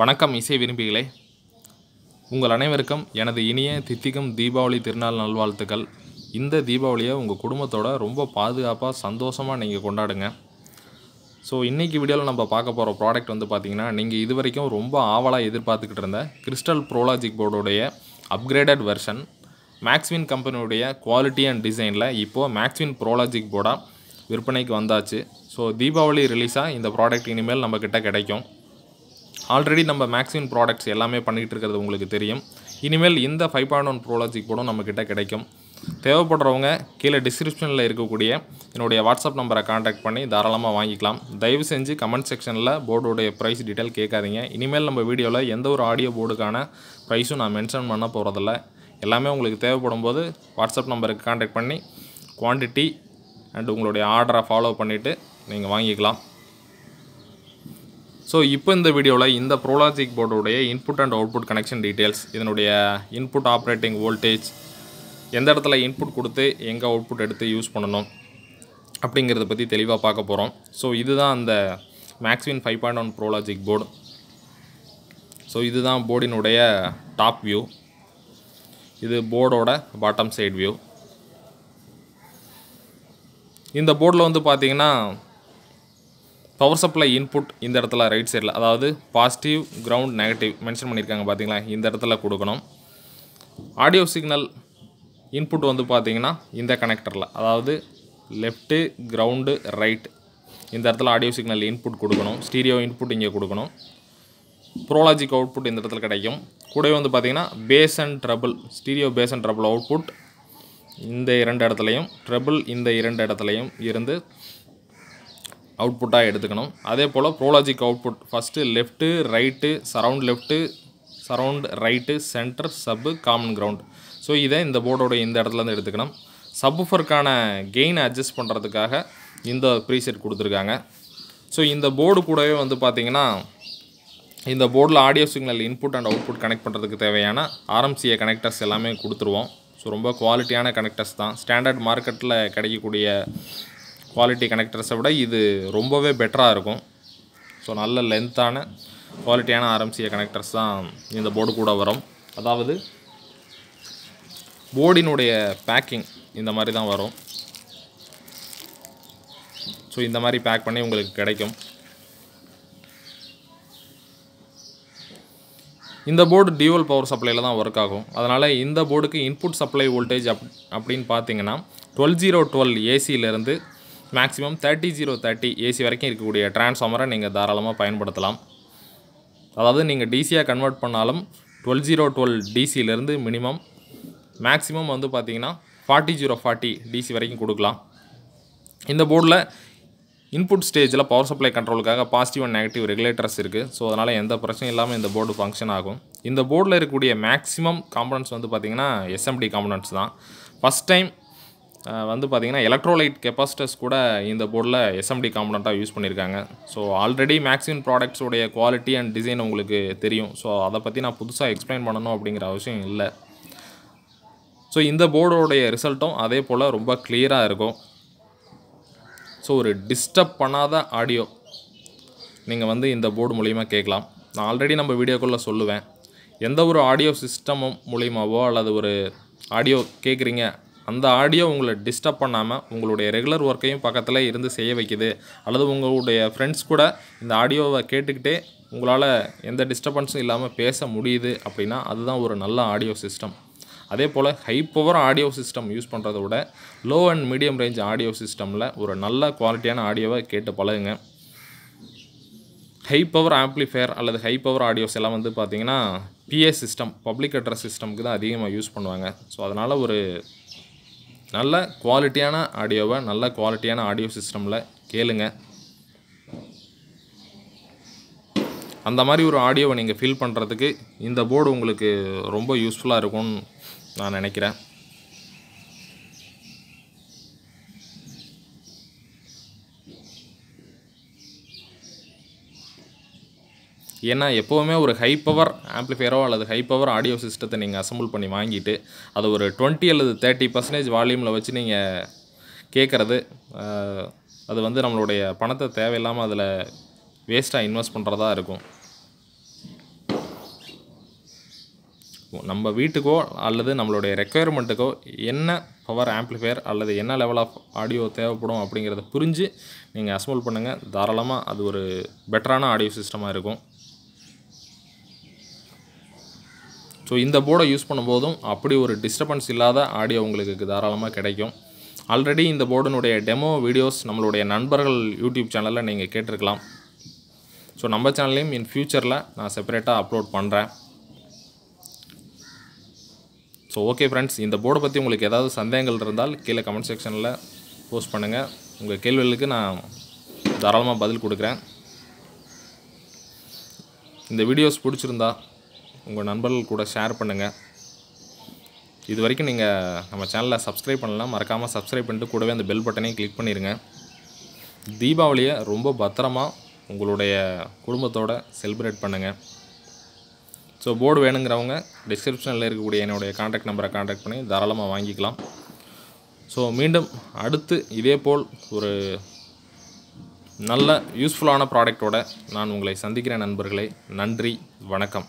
வணக்கம் இசை விரும்பிகளே உங்கள் அனைவருக்கும் எனது இனிய தித்திக்கும் தீபாவளி திருநாள் நல்வாழ்த்துக்கள் இந்த தீபாவளியை உங்கள் குடும்பத்தோட ரொம்ப பாதுகாப்பாக சந்தோஷமாக நீங்கள் கொண்டாடுங்க ஸோ இன்றைக்கி வீடியோவில் நம்ம பார்க்க போகிற ப்ராடக்ட் வந்து பார்த்திங்கன்னா நீங்கள் இது வரைக்கும் ரொம்ப ஆவலாக எதிர்பார்த்துக்கிட்டு இருந்த கிறிஸ்டல் ப்ரோலாஜிக் போர்டுடைய அப்கிரேடட் வெர்ஷன் மேக்ஸ்வின் கம்பெனியுடைய குவாலிட்டி அண்ட் டிசைனில் இப்போது மேக்ஸ்வின் ப்ரோலாஜிக் போர்டாக விற்பனைக்கு வந்தாச்சு ஸோ தீபாவளி ரிலீஸாக இந்த ப்ராடக்ட் இனிமேல் நம்மக்கிட்ட கிடைக்கும் ஆல்ரெடி நம்ம மேக்ஸிமம் ப்ராடக்ட்ஸ் எல்லாமே பண்ணிகிட்டு இருக்கிறது உங்களுக்கு தெரியும் இனிமேல் இந்த ஃபைவ் பாயிண்ட் ஒன் ப்ரோலாஜிக் கூட நம்மக்கிட்ட கிடைக்கும் தேவைப்படுறவங்க கீழே டிஸ்கிரிப்ஷனில் இருக்கக்கூடிய என்னுடைய வாட்ஸ்அப் நம்பரை காண்டாக்ட் பண்ணி தாராளமாக வாங்கிக்கலாம் தயவு செஞ்சு கமெண்ட் செக்ஷனில் போர்டோடைய ப்ரைஸ் டீட்டெயில் கேட்காதீங்க இனிமேல் நம்ம வீடியோவில் எந்த ஒரு ஆடியோ போர்டுக்கான ப்ரைஸும் நான் மென்ஷன் பண்ண போகிறதில்ல எல்லாமே உங்களுக்கு தேவைப்படும் போது வாட்ஸ்அப் நம்பருக்கு காண்டாக்ட் பண்ணி குவான்டிட்டி அண்ட் உங்களுடைய ஆர்டரை ஃபாலோ பண்ணிவிட்டு நீங்கள் வாங்கிக்கலாம் ஸோ இப்போ இந்த வீடியோவில் இந்த ப்ரோலாஜிக் போர்டுடைய input and output connection details இதனுடைய இன்புட் ஆப்ரேட்டிங் வோல்டேஜ் எந்த இடத்துல இன்புட் கொடுத்து எங்கே அவுட்புட் எடுத்து யூஸ் பண்ணணும் அப்படிங்கிறத பற்றி தெளிவாக பார்க்க போகிறோம் ஸோ இதுதான் அந்த Maxwin five point one prologic board so இதுதான் போர்டினுடைய டாப் வியூ இது போர்டோட பாட்டம் சைட் வியூ இந்த போர்டில் வந்து பார்த்திங்கன்னா பவர் சப்ளை இன்புட் இந்த இடத்துல ரைட் சைடில் அதாவது பாசிட்டிவ் கிரவுண்ட் நெகட்டிவ் மென்ஷன் பண்ணியிருக்காங்க பார்த்தீங்களா இந்த இடத்துல கொடுக்கணும் ஆடியோ சிக்னல் இன்புட் வந்து பார்த்திங்கன்னா இந்த கனெக்டரில் அதாவது லெஃப்ட்டு கிரவுண்டு ரைட் இந்த இடத்துல ஆடியோ சிக்னல் இன்புட் கொடுக்கணும் ஸ்டீரியோ இன்புட் இங்கே கொடுக்கணும் ப்ரோலாஜிக் அவுட்புட் இந்த இடத்துல கிடைக்கும் கூடவே வந்து பார்த்திங்கன்னா bass and treble stereo bass and treble output இந்த இரண்டு இடத்துலையும் ட்ரபுள் இந்த இரண்டு இடத்துலையும் இருந்து அவுட்புட்டாக எடுத்துக்கணும் அதே போல் prologic output first left right surround left surround right centre sub common ground so இதை இந்த போர்டோட இந்த இடத்துலேருந்து எடுத்துக்கணும் சப்ஃபருக்கான கெயினை அட்ஜஸ்ட் பண்ணுறதுக்காக இந்த ப்ரீசெட் கொடுத்துருக்காங்க ஸோ இந்த போர்டு கூடவே வந்து பார்த்திங்கன்னா இந்த போர்டில் audio signal input and output connect பண்ணுறதுக்கு தேவையான ஆர்எம்சிஏ கனெக்டர்ஸ் எல்லாமே கொடுத்துருவோம் ஸோ ரொம்ப குவாலிட்டியான கனெக்டர்ஸ் தான் ஸ்டாண்டர்ட் மார்க்கெட்டில் கிடைக்கக்கூடிய குவாலிட்டி கனெக்டர்ஸை விட இது ரொம்பவே பெட்டராக இருக்கும் ஸோ நல்ல லென்த்தான குவாலிட்டியான ஆர்எம்சிஏ கனெக்டர்ஸ் தான் இந்த போர்டு கூட வரும் அதாவது போர்டினுடைய பேக்கிங் இந்த மாதிரி தான் வரும் ஸோ இந்த மாதிரி பேக் பண்ணி உங்களுக்கு கிடைக்கும் இந்த போர்டு டியூவல் பவர் சப்ளையில் தான் ஒர்க் ஆகும் அதனால் இந்த போர்டுக்கு இன்புட் சப்ளை வோல்டேஜ் அப் அப்படின்னு பார்த்தீங்கன்னா டுவெல் ஜீரோ டுவெல் ஏசியிலேருந்து maximum thirty zero thirty AC வரைக்கும் இருக்கக்கூடிய டிரான்ஸ்ஃபார்மரை நீங்கள் தாராளமாக பயன்படுத்தலாம் அதாவது நீங்கள் டிசியாக கன்வெர்ட் பண்ணாலும் டுவெல் ஜீரோ டுவெல் டிசியிலேருந்து மினிமம் மேக்ஸிமம் வந்து பார்த்திங்கன்னா ஃபார்ட்டி ஜீரோ ஃபார்ட்டி டிசி வரைக்கும் கொடுக்கலாம் இந்த போர்டில் இன்புட் ஸ்டேஜில் பவர் சப்ளை கண்ட்ரோலுக்காக பாசிட்டிவ் அண்ட் நெகட்டிவ் ரெகுலேட்டர்ஸ் இருக்குது ஸோ அதனால் எந்த பிரச்சனையும் இல்லாமல் இந்த போர்டு ஃபங்க்ஷன் ஆகும் இந்த போர்டில் இருக்கக்கூடிய மேக்ஸிமம் காம்பனன்ட்ஸ் வந்து பார்த்திங்கன்னா எஸ்எம்டி காம்பனன்ட்ஸ் தான் ஃபஸ்ட் டைம் வந்து பார்த்திங்கன்னா எலக்ட்ரோலைட் கெப்பாசிட்டர்ஸ் கூட இந்த போர்டில் எஸ்எம்டி காம்பனண்ட்டாக யூஸ் பண்ணியிருக்காங்க ஸோ ஆல்ரெடி மேக்ஸிமம் ப்ராடக்ட்ஸோடைய குவாலிட்டி அண்ட் டிசைன் உங்களுக்கு தெரியும் ஸோ அதை பற்றி நான் புதுசாக எக்ஸ்பிளைன் பண்ணணும் அப்படிங்கிற அவசியம் இல்லை ஸோ இந்த போர்டோடைய ரிசல்ட்டும் அதே போல் ரொம்ப கிளியராக இருக்கும் ஸோ ஒரு டிஸ்டர்ப் பண்ணாத ஆடியோ நீங்கள் வந்து இந்த போர்டு மூலிமா கேட்கலாம் நான் ஆல்ரெடி நம்ம வீடியோக்குள்ளே சொல்லுவேன் எந்த ஒரு ஆடியோ சிஸ்டமும் மூலிமாவோ அல்லது ஒரு ஆடியோ கேட்குறீங்க அந்த ஆடியோ உங்களை டிஸ்டர்ப் பண்ணாமல் உங்களுடைய ரெகுலர் ஒர்க்கையும் பக்கத்தில் இருந்து செய்ய வைக்குது அல்லது உங்களுடைய ஃப்ரெண்ட்ஸ் கூட இந்த ஆடியோவை கேட்டுக்கிட்டே உங்களால் எந்த டிஸ்டர்பன்ஸும் இல்லாமல் பேச முடியுது அப்படின்னா அதுதான் ஒரு நல்ல ஆடியோ சிஸ்டம் அதே போல் high power audio system use பண்ணுறத விட low and medium range audio சிஸ்டமில் ஒரு நல்ல குவாலிட்டியான ஆடியோவை கேட்டு பழகுங்க ஹை பவர் ஆம்ப்ளிஃபையர் அல்லது ஹை பவர் ஆடியோஸ் எல்லாம் வந்து பார்த்திங்கன்னா பிஏ சிஸ்டம் பப்ளிக் அட்ரஸ் சிஸ்டம்க்கு தான் அதிகமாக யூஸ் பண்ணுவாங்க ஸோ அதனால் ஒரு நல்ல குவாலிட்டியான ஆடியோவை நல்ல குவாலிட்டியான ஆடியோ சிஸ்டமில் கேளுங்க அந்த மாதிரி ஒரு ஆடியோவை நீங்கள் ஃபீல் பண்ணுறதுக்கு இந்த போர்டு உங்களுக்கு ரொம்ப யூஸ்ஃபுல்லாக இருக்கும்னு நான் நினைக்கிறேன் ஏன்னா எப்போவுமே ஒரு ஹை பவர் ஆம்ப்ளிஃபையரோ அல்லது ஹை பவர் ஆடியோ சிஸ்டத்தை நீங்கள் அசம்பிள் பண்ணி வாங்கிட்டு அது ஒரு டுவெண்ட்டி அல்லது தேர்ட்டி பர்சன்டேஜ் வால்யூமில் வச்சு நீங்கள் கேட்குறது அது வந்து நம்மளுடைய பணத்தை தேவையில்லாமல் அதில் வேஸ்ட்டாக இன்வெஸ்ட் பண்ணுறதா இருக்கும் நம்ம வீட்டுக்கோ அல்லது நம்மளுடைய ரெக்குயர்மெண்ட்டுக்கோ என்ன பவர் ஆம்ப்ளிஃபையர் அல்லது என்ன லெவல் ஆஃப் ஆடியோ தேவைப்படும் அப்படிங்கிறத புரிஞ்சு நீங்கள் அசம்பிள் பண்ணுங்கள் தாராளமாக அது ஒரு பெட்டரான ஆடியோ சிஸ்டமாக இருக்கும் ஸோ இந்த போர்டை யூஸ் பண்ணும்போதும் அப்படி ஒரு டிஸ்டர்பன்ஸ் இல்லாத ஆடியோ உங்களுக்கு தாராளமாக கிடைக்கும் ஆல்ரெடி இந்த போர்டினுடைய டெமோ வீடியோஸ் நம்மளுடைய நண்பர்கள் யூடியூப் சேனலில் நீங்கள் கேட்டிருக்கலாம் ஸோ நம்ம சேனல்லையும் இன் ஃப்யூச்சரில் நான் செப்பரேட்டாக அப்லோட் பண்ணுறேன் ஸோ ஓகே ஃப்ரெண்ட்ஸ் இந்த போர்டை பற்றி உங்களுக்கு ஏதாவது சந்தேகங்கள் இருந்தால் கீழே கமெண்ட் செக்ஷனில் போஸ்ட் பண்ணுங்கள் உங்கள் கேள்விகளுக்கு நான் தாராளமாக பதில் கொடுக்குறேன் இந்த வீடியோஸ் பிடிச்சிருந்தா உங்கள் நண்பர்கள் கூட ஷேர் பண்ணுங்கள் இது வரைக்கும் நீங்கள் நம்ம சேனலை சப்ஸ்கிரைப் பண்ணலாம் மறக்காமல் சப்ஸ்கிரைப் பண்ணிட்டு கூடவே அந்த பெல் பட்டனையும் கிளிக் பண்ணிடுங்க தீபாவளியை ரொம்ப பத்திரமாக உங்களுடைய குடும்பத்தோடு செலிப்ரேட் பண்ணுங்கள் ஸோ போர்டு வேணுங்கிறவங்க டிஸ்கிரிப்ஷனில் இருக்கக்கூடிய என்னுடைய காண்டாக்ட் நம்பரை காண்டாக்ட் பண்ணி தாராளமாக வாங்கிக்கலாம் ஸோ மீண்டும் அடுத்து இதே போல் ஒரு நல்ல யூஸ்ஃபுல்லான ப்ராடக்டோடு நான் உங்களை சந்திக்கிறேன் நண்பர்களே நன்றி வணக்கம்